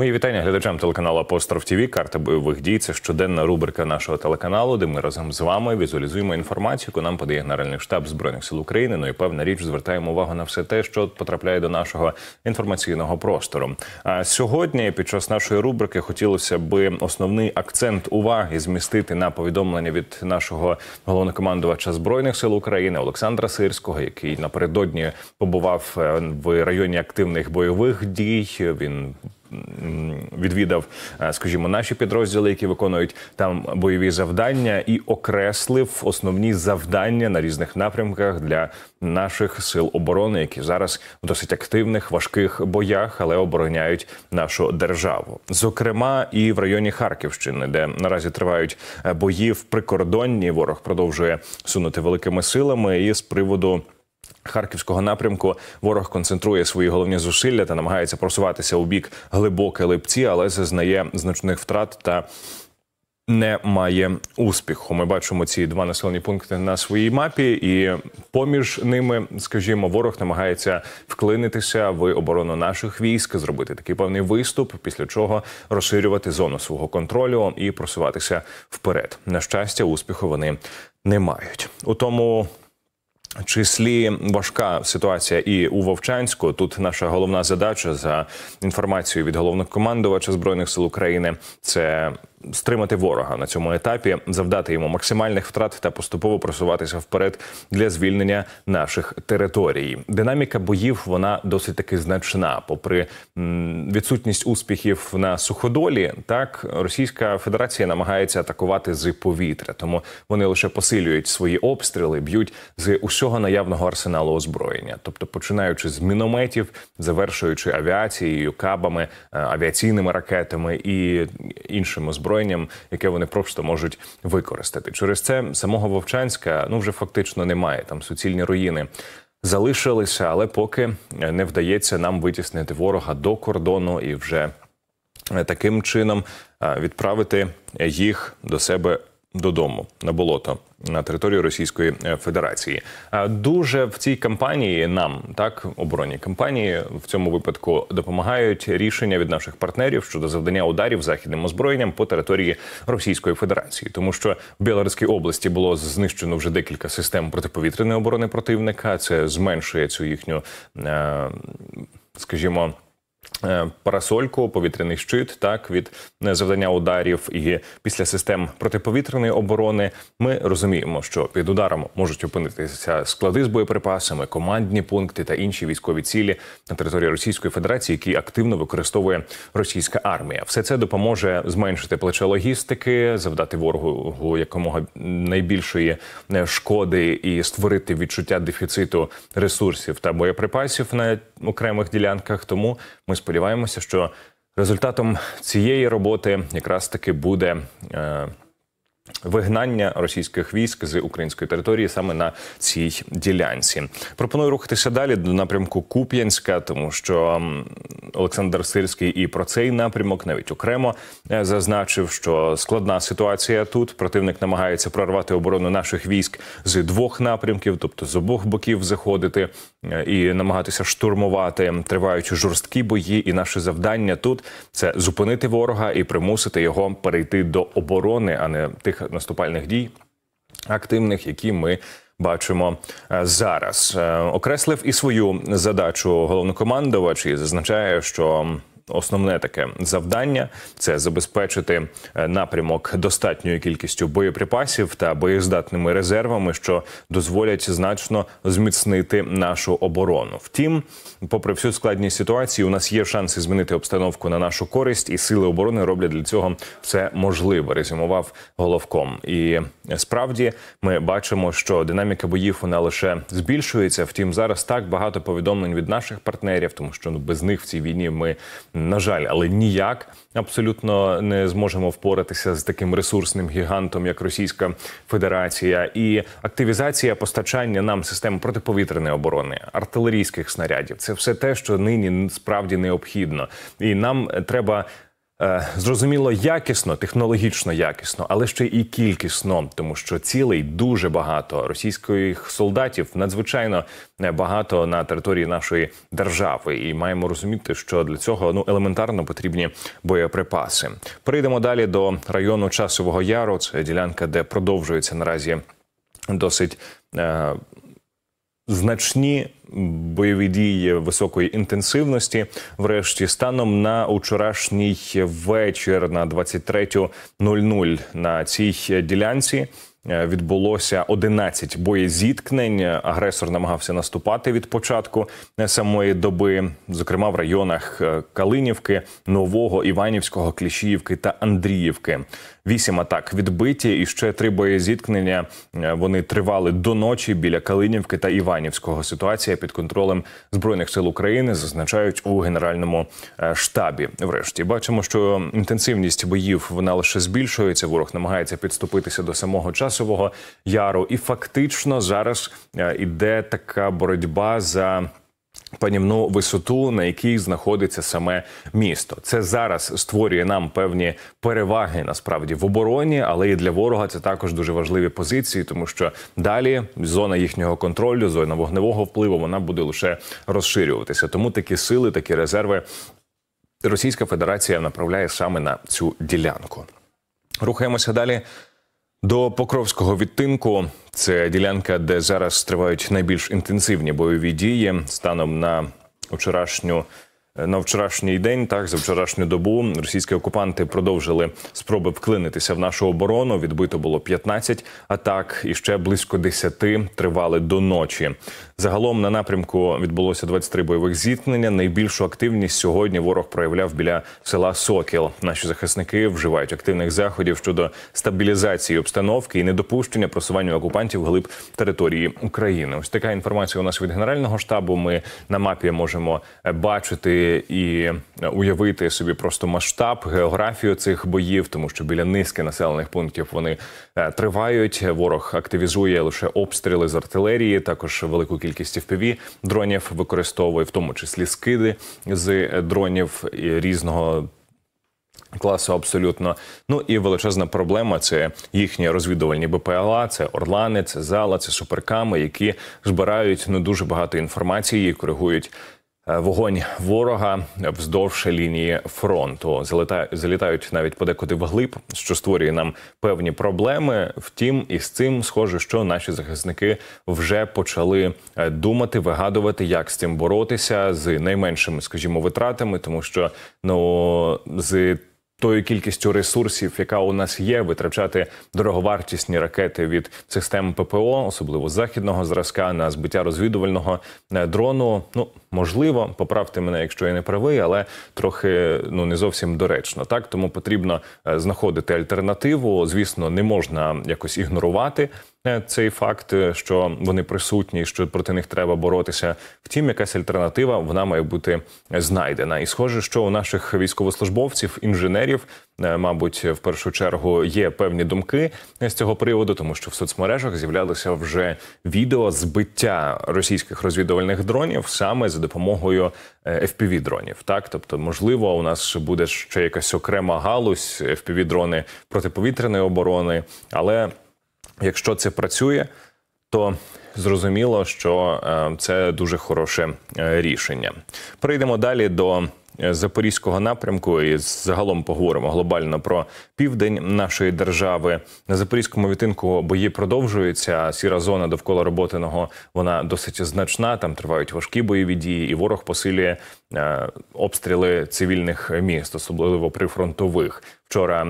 Мої вітання глядачам телеканалу Апостроф ТІВІ. Карта бойових дій. Це щоденна рубрика нашого телеканалу, де ми разом з вами візуалізуємо інформацію, яку нам подає Генеральний штаб збройних сил України. Ну і певна річ звертаємо увагу на все те, що потрапляє до нашого інформаційного простору. А сьогодні, під час нашої рубрики, хотілося би основний акцент уваги змістити на повідомлення від нашого головнокомандувача збройних сил України Олександра Сирського, який напередодні побував е, в районі активних бойових дій. Він відвідав, е, скажімо, наші підрозділи, які виконують там бойові завдання, і окреслив основні завдання на різних напрямках для наших сил оборони, які зараз в досить активних важких боях, але обороняють нашу державу, зокрема і в районі Харківщини, де наразі тривають е, бої в прикордонні. Ворог продовжує сунути великими силами і з приводу харківського напрямку ворог концентрує свої головні зусилля та намагається просуватися у бік глибоке липці, але зазнає значних втрат та. Не має успіху. Ми бачимо ці два населені пункти на своїй мапі, і поміж ними, скажімо, ворог намагається вклинитися в оборону наших військ, зробити такий певний виступ, після чого розширювати зону свого контролю і просуватися вперед. На щастя, успіху вони не мають у тому. Числі важка ситуація і у Вовчанську. Тут наша головна задача за інформацією від головнокомандувача збройних сил України це стримати ворога на цьому етапі, завдати йому максимальних втрат та поступово просуватися вперед для звільнення наших територій. Динаміка боїв вона досить таки значна. Попри відсутність успіхів на суходолі, так Російська Федерація намагається атакувати з повітря, тому вони лише посилюють свої обстріли, б'ють з усього наявного арсеналу озброєння, тобто починаючи з мінометів, завершуючи авіацією, кабами, е, авіаційними ракетами і іншими зброями озброєнням, яке вони просто можуть використати. Через це самого Вовчанська ну вже фактично немає. Там суцільні руїни залишилися, але поки е, не вдається нам витіснити ворога до кордону і вже е, таким чином е, відправити їх до себе додому на болото на територію Російської е, Федерації. Е, дуже в цій кампанії нам так оборонні кампанії в цьому випадку допомагають рішення від наших партнерів щодо завдання ударів західним озброєнням по території Російської Федерації, тому що в Білоруській області було знищено вже декілька систем протиповітряної оборони противника. Це зменшує цю їхню, е, скажімо. Е, парасольку, повітряний щит, так від е, завдання ударів і після систем протиповітряної оборони. Ми розуміємо, що під ударом можуть опинитися склади з боєприпасами, командні пункти та інші військові цілі на території Російської Федерації, які активно використовує російська армія. Все це допоможе зменшити плече логістики, завдати ворогу якомога найбільшої е, шкоди і створити відчуття дефіциту ресурсів та боєприпасів на окремих ділянках. Тому ми сподіваємося, сподіваємося, що результатом цієї роботи якраз таки буде. Е, вигнання російських військ з української території саме на цій ділянці. Пропоную рухатися далі до напрямку Куп'янська, тому що Олександр Сирський і про цей напрямок навіть окремо е, зазначив, що складна ситуація тут. Противник намагається прорвати оборону наших військ з двох напрямків, тобто з обох боків заходити е, і намагатися штурмувати. Тривають жорсткі бої, і наше завдання тут це зупинити ворога і примусити його перейти до оборони, а не тих тих наступальних дій активних, які ми. Бачимо е, зараз, е, окреслив і свою задачу головнокомандувач і зазначає, що основне таке завдання це забезпечити е, напрямок достатньою кількістю боєприпасів та боєздатними резервами, що дозволять значно зміцнити нашу оборону. Втім, попри всю складність ситуації, у нас є шанси змінити обстановку на нашу користь, і сили оборони роблять для цього все можливе. Резюмував головком. І е, справді ми бачимо, що динаміка боїв вона лише збільшується. Втім, зараз так багато повідомлень від наших партнерів, тому що ну без них в цій війні ми на жаль, але ніяк абсолютно не зможемо впоратися з таким ресурсним гігантом, як Російська Федерація, і активізація постачання нам систем протиповітряної оборони, артилерійських снарядів це все те, що нині справді необхідно, і нам треба. Е, зрозуміло, якісно, технологічно якісно, але ще і кількісно, тому що цілей дуже багато російських солдатів надзвичайно е, багато на території нашої держави, і маємо розуміти, що для цього ну елементарно потрібні боєприпаси. Прийдемо далі до району часового яру. Це ділянка, де продовжується наразі досить. Е, значні бойові дії високої інтенсивності. Врешті станом на вчорашній вечір на 23.00 на цій ділянці. Е, відбулося 11 боєзіткнень. Агресор намагався наступати від початку е, самої доби, зокрема в районах е, Калинівки, Нового, Іванівського, Кліщіївки та Андріївки. Вісім атак відбиті, і ще три боєзіткнення вони тривали до ночі біля Калинівки та Іванівського. Ситуація під контролем збройних сил України зазначають у генеральному штабі. Врешті бачимо, що інтенсивність боїв вона лише збільшується. Ворог намагається підступитися до самого часу. Часового Яру, і фактично зараз е, іде така боротьба за. Панівну висоту, на якій знаходиться саме місто, це зараз створює нам певні переваги насправді в обороні, але і для ворога це також дуже важливі позиції, тому що далі зона їхнього контролю, зона вогневого впливу, вона буде лише розширюватися. Тому такі сили, такі резерви Російська Федерація направляє саме на цю ділянку. Рухаємося далі. До Покровського відтинку це ділянка, де зараз тривають найбільш інтенсивні бойові дії станом на вчорашню на вчорашній день, так за вчорашню добу, російські окупанти продовжили спроби вклинитися в нашу оборону. Відбито було 15 атак, і ще близько 10 тривали до ночі. Загалом на напрямку відбулося 23 бойових зіткнення. Найбільшу активність сьогодні ворог проявляв біля села Сокіл. Наші захисники вживають активних заходів щодо стабілізації обстановки і недопущення просування окупантів глиб території України. Ось така інформація у нас від генерального штабу. Ми на мапі можемо е, бачити і е, уявити собі просто масштаб, географію цих боїв, тому що біля низки населених пунктів вони е, тривають. Ворог активізує лише обстріли з артилерії, також велику кількість fpv дронів використовує, в тому числі скиди з е, дронів різного. Класу абсолютно, ну і величезна проблема це їхні розвідувальні БПЛА, це орлани, це зала, це суперками, які збирають не дуже багато інформації і коригують Е, вогонь ворога вздовж лінії фронту. залітають навіть подекуди вглиб, що створює нам певні проблеми. Втім, і з цим схоже, що наші захисники вже почали е, думати, вигадувати, як з цим боротися з найменшими, скажімо, витратами, тому що ну з тою кількістю ресурсів, яка у нас є, витрачати дороговартісні ракети від систем ППО, особливо західного зразка, на збиття розвідувального е, дрону. Ну можливо, поправте мене, якщо я не правий, але трохи ну не зовсім доречно. Так тому потрібно е, знаходити альтернативу. Звісно, не можна якось ігнорувати. Е, цей факт, е, що вони присутні, що проти них треба боротися. Втім, якась альтернатива вона має бути знайдена. І схоже, що у наших військовослужбовців, інженерів, е, мабуть, в першу чергу є певні думки з цього приводу, тому що в соцмережах з'являлися вже відео збиття російських розвідувальних дронів саме за допомогою fpv дронів. Так, тобто, можливо, у нас буде ще якась окрема галузь fpv дрони протиповітряної оборони, але. Якщо це працює, то зрозуміло, що е, це дуже хороше е, рішення. Прийдемо далі до е, запорізького напрямку, і загалом поговоримо глобально про південь нашої держави. На запорізькому вітинку бої продовжуються. Сіра зона довкола роботиного вона досить значна. Там тривають важкі бойові дії, і ворог посилює обстріли цивільних міст, особливо прифронтових. Вчора.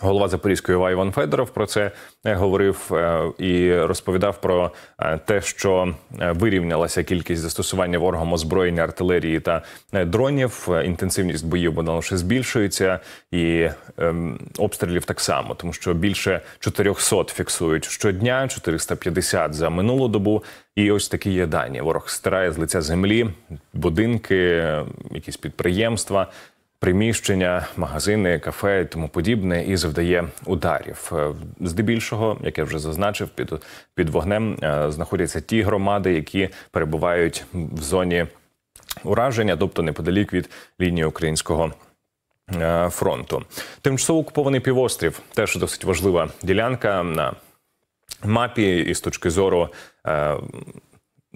Голова Запорізької ОВА Іван Федоров про це е, говорив е, і розповідав про е, те, що вирівнялася кількість застосування ворогом озброєння артилерії та дронів. Інтенсивність боїв вона лише збільшується, і ем, обстрілів так само, тому що більше 400 фіксують щодня, 450 за минулу добу. І ось такі є дані. Ворог стирає з лиця землі, будинки, якісь підприємства приміщення, магазини, кафе і тому подібне, і завдає ударів. Е, здебільшого, як я вже зазначив, під під вогнем е, знаходяться ті громади, які перебувають в зоні ураження, тобто неподалік від лінії українського. Е, фронту тимчасово окупований півострів теж досить важлива ділянка на мапі, і з точки зору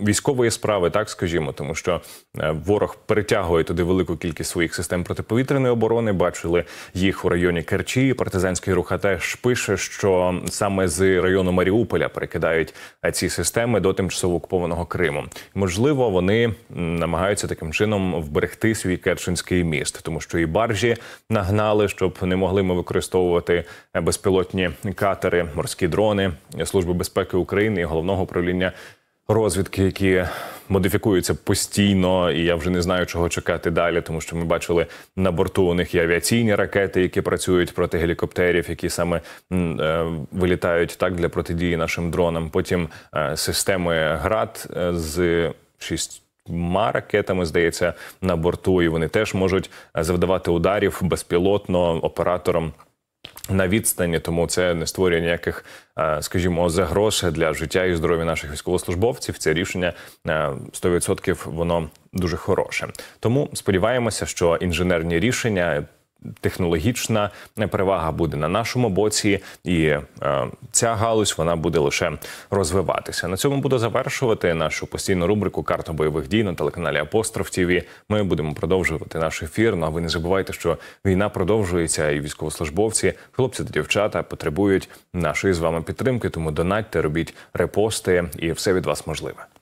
військової справи, так скажімо, тому що е, ворог перетягує туди велику кількість своїх систем протиповітряної оборони. Бачили їх у районі Керчі. Партизанський рух теж пише, що саме з району Маріуполя перекидають е, ці системи до тимчасово окупованого Криму. Можливо, вони намагаються таким чином вберегти свій Керченський міст, тому що і баржі нагнали, щоб не могли ми використовувати е, безпілотні катери, морські дрони, служби безпеки України і головного управління розвідки, які модифікуються постійно, і я вже не знаю, чого чекати далі, тому що ми бачили на борту у них і авіаційні ракети, які працюють проти гелікоптерів, які саме е, вилітають так для протидії нашим дронам. Потім е, системи ГРАД е, з шість. Ма ракетами здається на борту, і вони теж можуть е, завдавати ударів безпілотно операторам на відстані, тому це не створює ніяких, е, скажімо, загроз для життя і здоров'я наших військовослужбовців. Це рішення 100% е, воно дуже хороше. Тому сподіваємося, що інженерні рішення технологічна перевага буде на нашому боці, і е, ця галузь вона буде лише розвиватися. На цьому буду завершувати нашу постійну рубрику Карта бойових дій на телеканалі Апостроф ТІВІ. Ми будемо продовжувати наш ефір. Ну а ви не забувайте, що війна продовжується, і військовослужбовці, хлопці та дівчата потребують нашої з вами підтримки. Тому донатьте, робіть репости, і все від вас можливе.